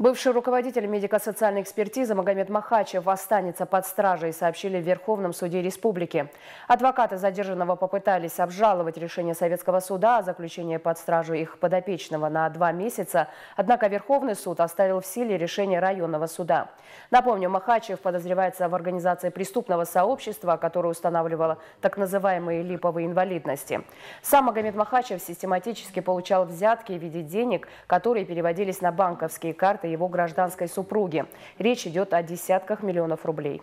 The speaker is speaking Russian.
Бывший руководитель медико-социальной экспертизы Магомед Махачев останется под стражей, сообщили в Верховном суде республики. Адвокаты задержанного попытались обжаловать решение советского суда о заключении под стражу их подопечного на два месяца, однако Верховный суд оставил в силе решение районного суда. Напомню, Махачев подозревается в организации преступного сообщества, которое устанавливало так называемые липовые инвалидности. Сам Магомед Махачев систематически получал взятки в виде денег, которые переводились на банковские карты его гражданской супруги. Речь идет о десятках миллионов рублей.